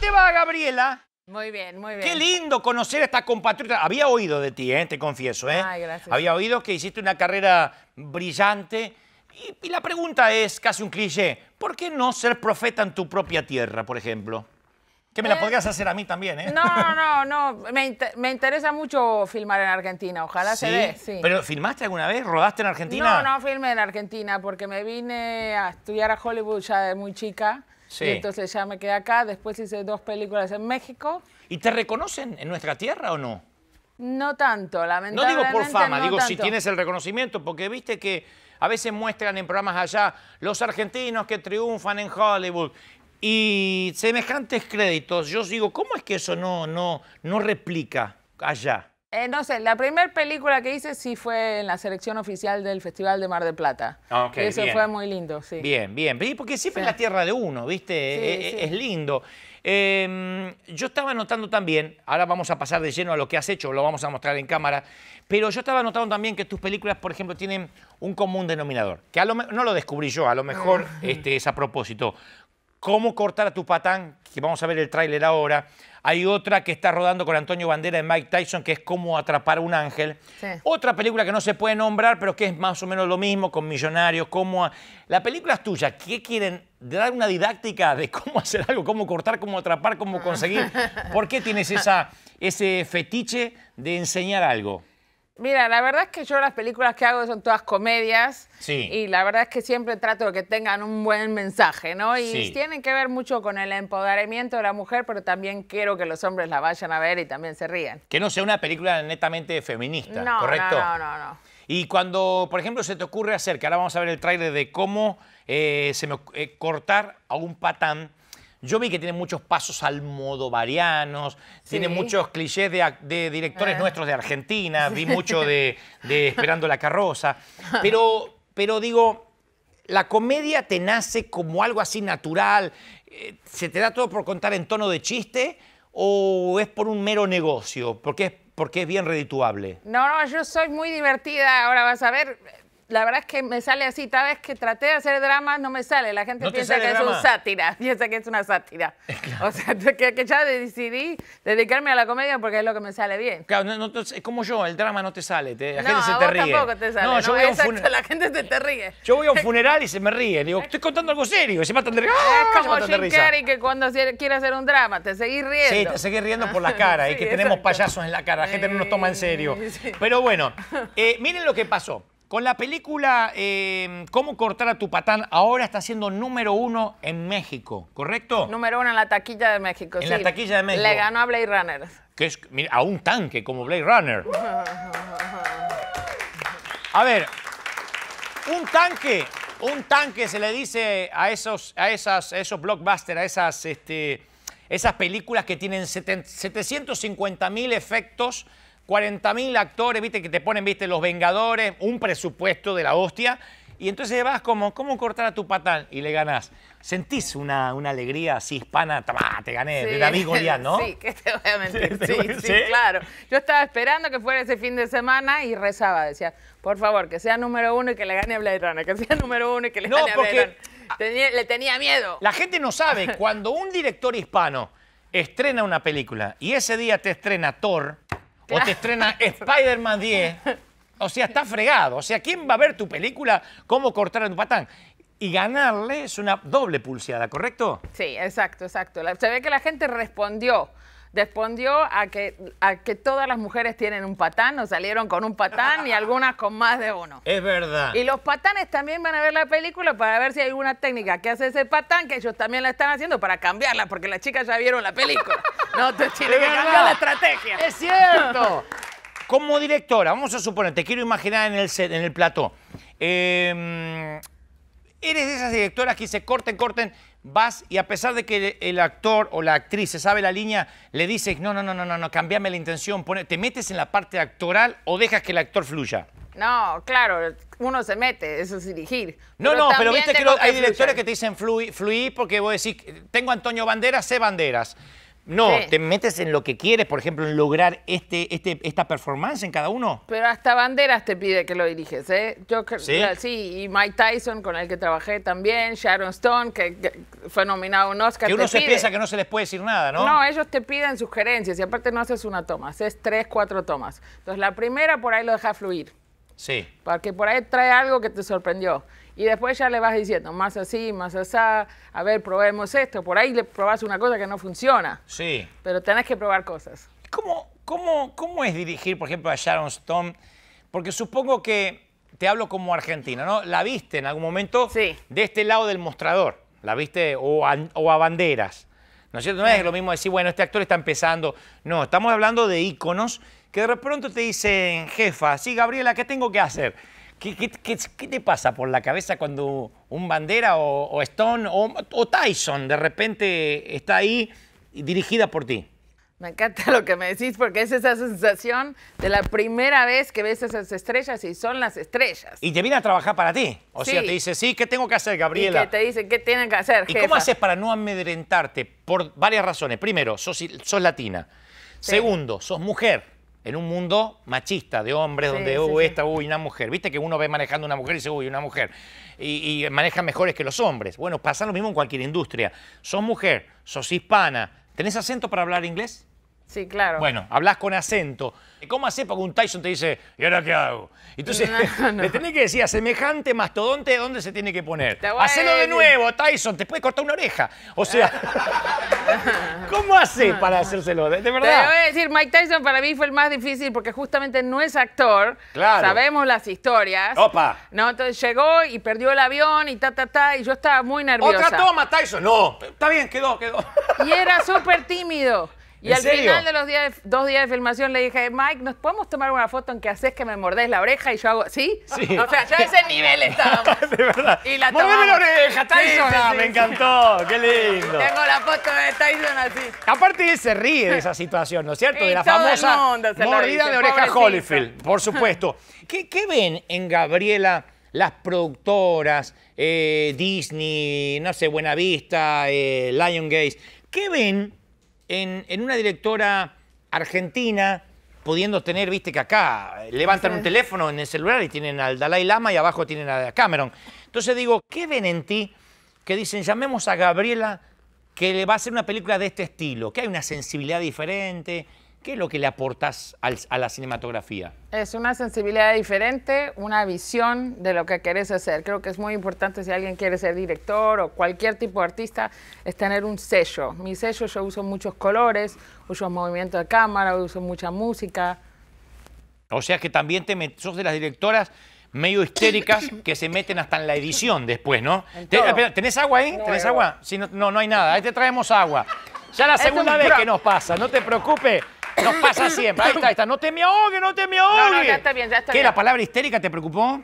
te va, Gabriela. Muy bien, muy bien. Qué lindo conocer a esta compatriota. Había oído de ti, ¿eh? te confieso. ¿eh? gracias. Había oído que hiciste una carrera brillante. Y, la pregunta es casi un cliché. ¿Por qué no ser profeta en tu propia tierra, por ejemplo? Que me la eh, podrías hacer a mí también, ¿eh? No, no, no. Me, me interesa mucho filmar en Argentina. Ojalá se dé. Sí. ¿Pero filmaste alguna vez? ¿Rodaste en Argentina? No, no filmé en Argentina porque me vine a estudiar a Hollywood ya de muy chica. Y entonces ya me quedé acá, después hice dos películas en México. ¿Y te reconocen en nuestra tierra o no? No tanto, lamentablemente. No digo por fama, digo si tienes el reconocimiento, porque viste que a veces muestran en programas allá los argentinos que triunfan en Hollywood y semejantes créditos. Yo digo, ¿cómo es que eso no, no, no replica allá? Eh, no sé, la primera película que hice sí fue en la selección oficial del Festival de Mar del Plata. Ah, eso fue muy lindo, sí. Bien, bien. Porque siempre es la tierra de uno, ¿viste? Eh, eh, es, lindo. Em, yo estaba notando también, ahora vamos a pasar de lleno a lo que has hecho, lo vamos a mostrar en cámara, pero yo estaba notando también que tus películas, por ejemplo, tienen un común denominador, que a lo, no lo descubrí yo, a lo mejor ah. este, es a propósito. Cómo cortar a tu patán, que vamos a ver el tráiler ahora. Hay otra que está rodando con Antonio Bandera y Mike Tyson, que es Cómo atrapar a un ángel. Otra película que no se puede nombrar, pero que es más o menos lo mismo, con millonarios, cómo... La película es tuya. ¿Qué quieren? Dar una didáctica de cómo hacer algo, cómo cortar, cómo atrapar, cómo conseguir. ¿Por qué tienes ese fetiche de enseñar algo? Mira, la verdad es que yo las películas que hago son todas comedias. Sí. Y la verdad es que siempre trato de que tengan un buen mensaje, ¿no? Y tienen que ver mucho con el empoderamiento de la mujer, pero también quiero que los hombres la vayan a ver y también se rían. Que no sea una película netamente feminista, ¿correcto? No, no, no, Y cuando, por ejemplo, se te ocurre hacer, que ahora vamos a ver el tráiler de cómo eh, se me, eh, cortar a un patán yo vi que tiene muchos pasos almodovarianos, tiene muchos clichés de, directores ah. nuestros de Argentina, vi mucho de, Esperando la carroza, ah. pero, pero digo, la comedia te nace como algo así natural, eh, se te da todo por contar en tono de chiste o es por un mero negocio, porque es, porque es bien redituable. No, no, yo soy muy divertida, ahora vas a ver, la verdad es que me sale así. Cada vez que traté de hacer drama, no me sale. La gente piensa que es una sátira. Piensa que es una sátira. O sea, que, ya decidí dedicarme a la comedia porque es lo que me sale bien. Claro, es como yo, el drama no te sale. la gente se te ríe. tampoco te sale. No, yo voy a un funeral. La gente se te ríe. Yo voy a un funeral y se me ríe. digo, estoy contando algo serio. Es como Jim Carrey que cuando quiere hacer un drama, te seguís riendo. Sí, te seguís riendo por la cara. y que tenemos payasos en la cara. La gente no nos toma en serio. Pero bueno, eh, miren lo que pasó. Con la película em, Cómo cortar a tu patán, ahora está siendo número uno en México, ¿correcto? Número uno en la taquilla de México, En la taquilla de México. Le ganó a Blade Runner. Que es, a un tanque como Blade Runner. A ver, un tanque, un tanque se le dice a esos, a esas, esos blockbusters, a esas, este, esas películas que tienen 750.000 efectos 40 mil actores, viste, que te ponen, viste, los Vengadores, un presupuesto de la hostia. Y entonces vas como, ¿cómo cortar a tu patán? Y le ganás. ¿Sentís una, una alegría así hispana? te gané! de David Goliat, ¿no? Sí, que te voy Sí, sí, claro. Yo estaba esperando que fuera ese fin de semana y rezaba. Decía, por favor, que sea número uno y que le gane a Runner. Que sea número uno y que le gane a No, Tenía, le tenía miedo. La gente no sabe. Cuando un director hispano estrena una película y ese día te estrena Thor o te estrena Spider-Man 10. O sea, está fregado. O sea, ¿quién va a ver tu película Cómo cortar a patán? Y ganarle es una doble pulseada, ¿correcto? Sí, exacto, exacto. Se ve que la gente respondió respondió a que, a que todas las mujeres tienen un patán, o salieron con un patán y algunas con más de uno. Es verdad. Y los patanes también van a ver la película para ver si hay alguna técnica que hace ese patán, que ellos también la están haciendo para cambiarla, porque las chicas ya vieron la película. No, te tienes que cambiar la estrategia. Es cierto. Como directora, vamos a suponer, te quiero imaginar en el, set, en el plató. Em, eres de esas directoras que se corten, corten vas y a pesar de que el actor o la actriz se sabe la línea, le dices, no, no, no, no, no, no cambiame la intención, ¿te metes en la parte actoral o dejas que el actor fluya? No, claro, uno se mete, eso es dirigir. No, no, pero viste que, hay directores que te dicen fluir fluir porque vos decir tengo Antonio Banderas, sé Banderas. No, te metes en lo que quieres, por ejemplo, en lograr este, este, esta performance en cada uno. Pero hasta Banderas te pide que lo diriges, ¿eh? Yo, ¿Sí? ¿Sí? y Mike Tyson, con el que trabajé también, Sharon Stone, que, fue nominado un Oscar. Que uno se piensa que no se les puede decir nada, ¿no? No, ellos te piden sugerencias y aparte no haces una toma, haces tres, cuatro tomas. Entonces la primera por ahí lo deja fluir. Sí. Porque por ahí trae algo que te sorprendió. Y después ya le vas diciendo, más así, más asá, a ver, probemos esto. Por ahí le probás una cosa que no funciona. Sí. Pero tenés que probar cosas. ¿Cómo, cómo, cómo es dirigir, por ejemplo, a Sharon Stone? Porque supongo que, te hablo como argentina, ¿no? La viste en algún momento de este lado del mostrador. La viste o a, o a banderas. ¿No es cierto? No es lo mismo decir, bueno, este actor está empezando. No, estamos hablando de íconos que de pronto te dicen, jefa, sí, Gabriela, ¿qué tengo que hacer? ¿Qué, te pasa por la cabeza cuando un bandera o, Stone o, Tyson de repente está ahí dirigida por ti? Me encanta lo que me decís porque es esa sensación de la primera vez que ves esas estrellas y son las estrellas. Y te viene a trabajar para ti. O sea, te dice, sí, ¿qué tengo que hacer, Gabriela? Y que te dice, ¿qué tienen que hacer, ¿Y cómo haces para no amedrentarte? Por varias razones. Primero, sos, latina. Segundo, sos mujer en un mundo machista de hombres, donde hubo oh, esta, uy, una mujer. Viste que uno ve manejando una mujer y dice, uy, una mujer. Y, y, maneja mejores que los hombres. Bueno, pasa lo mismo en cualquier industria. Sos mujer, sos hispana. ¿Tenés acento para hablar inglés? Sí, claro. Bueno, hablas con acento. ¿Cómo hace para que un Tyson te dice, ¿y ahora qué hago? Entonces, no, le tenés que decir a semejante mastodonte dónde se tiene que poner. Hacelo de nuevo, Tyson, te puede cortar una oreja. O sea, ¿cómo hace para hacérselo? De, verdad. voy a decir, Mike Tyson para mí fue el más difícil porque justamente no es actor. Claro. Sabemos las historias. Opa. No, entonces llegó y perdió el avión y ta, ta, ta, y yo estaba muy nerviosa. Otra toma, Tyson. No, está bien, quedó, quedó. Y era súper tímido. Y al final de los días, dos días de filmación le dije, Mike, ¿nos podemos tomar una foto en que haces que me mordés la oreja? Y yo hago, ¿sí? sí. O sea, ya a ese nivel estábamos. de verdad. Y la la oreja, Tyson. me encantó, qué lindo. Tengo la foto de Tyson así. Aparte, él se ríe de esa situación, ¿no es cierto? de la famosa mordida de oreja Hollyfield, Holyfield, por supuesto. ¿Qué, ven en Gabriela? las productoras, eh, Disney, no sé, Buenavista, eh, Lion Gates, ¿qué ven en, una directora argentina pudiendo tener, viste que acá levantan un teléfono en el celular y tienen al Dalai Lama y abajo tienen a Cameron. Entonces digo, ¿qué ven en ti que dicen, llamemos a Gabriela que le va a hacer una película de este estilo? Que hay una sensibilidad diferente, ¿Qué es lo que le aportas a la cinematografía? Es una sensibilidad diferente, una visión de lo que querés hacer. Creo que es muy importante si alguien quiere ser director o cualquier tipo de artista, es tener un sello. Mi sello yo uso muchos colores, uso movimiento de cámara, uso mucha música. O sea que también te sos de las directoras medio histéricas que se meten hasta en la edición después, ¿no? ¿Tenés agua ahí? ¿Tenés agua? no, no, no hay nada. Ahí te traemos agua. Ya la segunda vez que nos pasa, no te preocupes. Nos pasa siempre. Ahí está, ahí está. No te me ahogue, no te me ahogue. ya está bien, ya está ¿Qué, la palabra histérica te preocupó?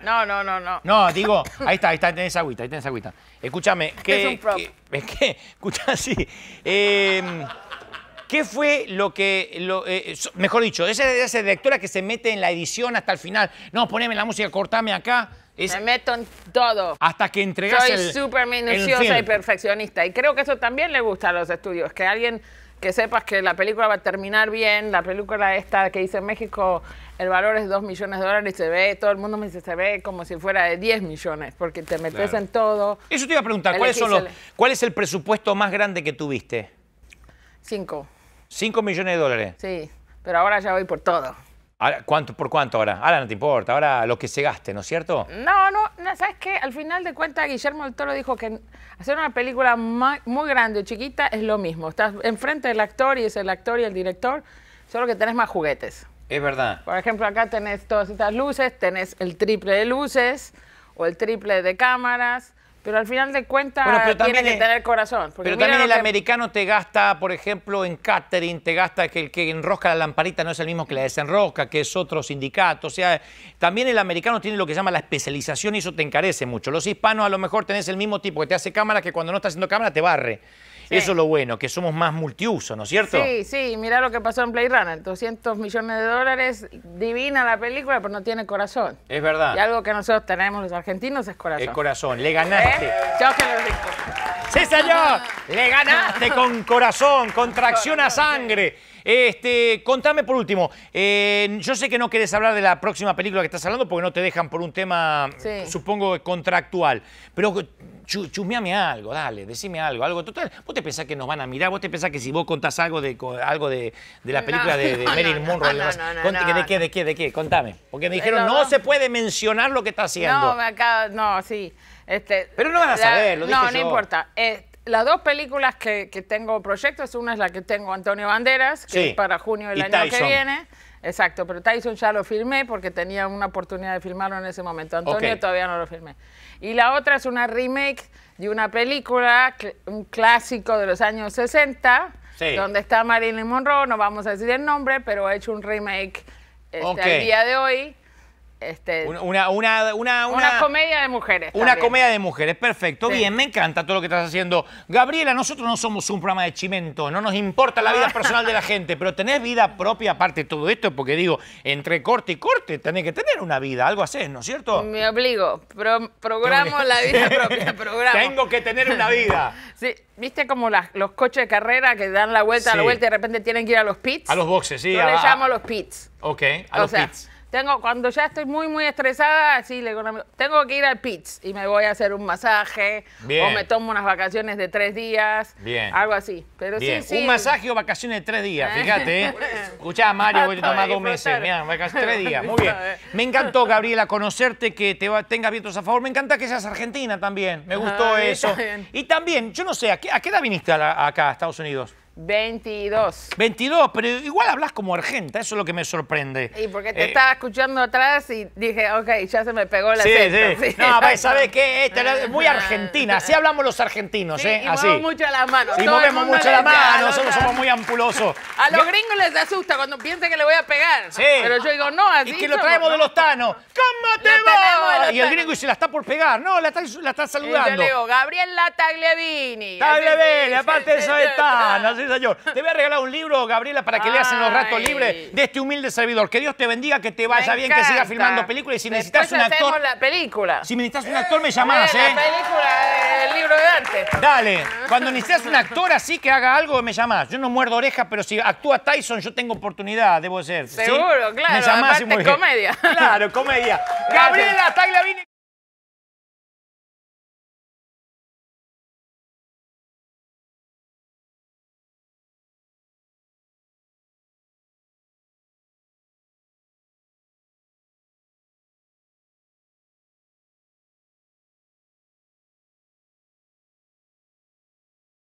No, no, no, no. No, digo, ahí está, ahí está, tenés agüita, ahí tenés agüita. Escúchame, es un prop. ¿qué, escucha, sí. Em, ¿Qué fue lo que, lo, eh, mejor dicho, esa, directora que se mete en la edición hasta el final? No, poneme la música, cortame acá. Se Me meto en todo. Hasta que entregas Soy súper minuciosa y perfeccionista. Y creo que eso también le gusta a los estudios, que alguien que sepas que la película va a terminar bien, la película esta que hice México, el valor es 2 millones de dólares, y se ve, todo el mundo me dice, se ve como si fuera de 10 millones, porque te metes en todo. Eso te iba a preguntar, son los, ¿cuál es el presupuesto más grande que tuviste? 5. 5 millones de dólares. Sí, pero ahora ya voy por todo. Ahora, ¿cuánto, ¿Por cuánto ahora? Ahora no te importa, ahora lo que se gaste, ¿no es cierto? No, no, ¿sabes qué? Al final de cuentas, Guillermo del Toro dijo que hacer una película muy grande o chiquita es lo mismo. Estás enfrente del actor y es el actor y el director, solo que tenés más juguetes. Es verdad. Por ejemplo, acá tenés todas estas luces, tenés el triple de luces o el triple de cámaras pero al final de cuentas tiene que tener corazón. Pero también el americano te gasta, por ejemplo, en catering, te gasta que el que enrosca la lamparita no es el mismo que la desenrosca, que es otro sindicato. O sea, también el americano tiene lo que se llama la especialización y eso te encarece mucho. Los hispanos a lo mejor tenés el mismo tipo que te hace cámara que cuando no está haciendo cámara te barre. Eso es lo bueno, que somos más multiuso, ¿no es cierto? Sí, sí, mira lo que pasó en Play Runner, 200 millones de dólares, divina la película, pero no tiene corazón. Es verdad. Y algo que nosotros tenemos los argentinos es corazón. Es corazón, le ganaste. ¿Eh? que lo ¡Sí, señor! Le ganaste con corazón, con a sangre. Este, contame por último, eh, yo sé que no querés hablar de la próxima película que estás hablando porque no te dejan por un tema, supongo, contractual, pero chusmeame algo, dale, decime algo, algo total. Vos te pensás que nos van a mirar, vos te pensás que si vos contás algo de algo de, de la película de, Marilyn Monroe, no, de, qué, de qué, de qué? Contame, porque me eh, dijeron no, se puede mencionar lo que está haciendo. No, acá, no, sí. Este, pero no van a saber, lo dije No, no importa. Eh, las dos películas que, tengo proyectos, una es la que tengo Antonio Banderas, que es para junio del año que viene. Exacto, pero Tyson ya lo filmé porque tenía una oportunidad de filmarlo en ese momento. Antonio todavía no lo filmé. Y la otra es una remake de una película, un clásico de los años 60, donde está Marilyn Monroe, no vamos a decir el nombre, pero ha hecho un remake este, al día de hoy. Este, una, una, comedia de mujeres. Una comedia de mujeres, perfecto. Bien, me encanta todo lo que estás haciendo. Gabriela, nosotros no somos un programa de chimento, no nos importa la vida personal de la gente, pero tenés vida propia aparte de todo esto, porque digo, entre corte y corte tenés que tener una vida, algo haces, ¿no es cierto? Me obligo, pro, programo la vida propia, programo. Tengo que tener una vida. sí, ¿Viste como los coches de carrera que dan la vuelta a la vuelta y de repente tienen que ir a los pits? A los boxes, sí. Yo a, les llamo a los pits. Ok, a los pits. Tengo, cuando ya estoy muy, muy estresada, así tengo que ir al PITS y me voy a hacer un masaje o me tomo unas vacaciones de tres días, Bien. algo así. Pero Un masaje o vacaciones de tres días, ¿Eh? fíjate. ¿eh? Escuchá, Mario, voy a tomar dos meses. vacaciones tres días, muy bien. Me encantó, Gabriela, conocerte, que te tengas vientos a favor. Me encanta que seas argentina también, me gustó eso. Y también, yo no sé, ¿a qué, edad viniste acá, a Estados Unidos? 22. 22, pero igual hablas como argenta, eso es lo que me sorprende. Y porque te eh, estaba escuchando atrás y dije, ok, ya se me pegó la sí, sí. sí. No, pues, ¿sabes qué? Esta es muy argentina, así hablamos los argentinos, sí, ¿eh? Y movemos mucho las manos. Y movemos mucho las manos, nosotros somos muy ampulosos. A los gringos les asusta cuando piensan que le voy a pegar. Sí. Pero yo digo, no, así. Y que lo traemos de los tanos. ¿Cómo te va? Y el gringo dice, la está por pegar. No, la está, la está saludando. Y yo le digo, gabriel Tagliavini. Tagliavini, aparte eso de tanos. Te voy a regalar un libro, Gabriela, para que leas en los ratos libres de este humilde servidor. Que Dios te bendiga, que te vaya bien, que sigas filmando películas. Y si necesitas un actor. la película. Si necesitas un actor, me llamás, ¿eh? La película, el libro de arte. Dale. Cuando necesitas un actor así que haga algo, me llamás. Yo no muerdo orejas, pero si actúa Tyson, yo tengo oportunidad, debo ser. Seguro, claro. Me llamás y comedia. Claro, comedia. Gabriela vine.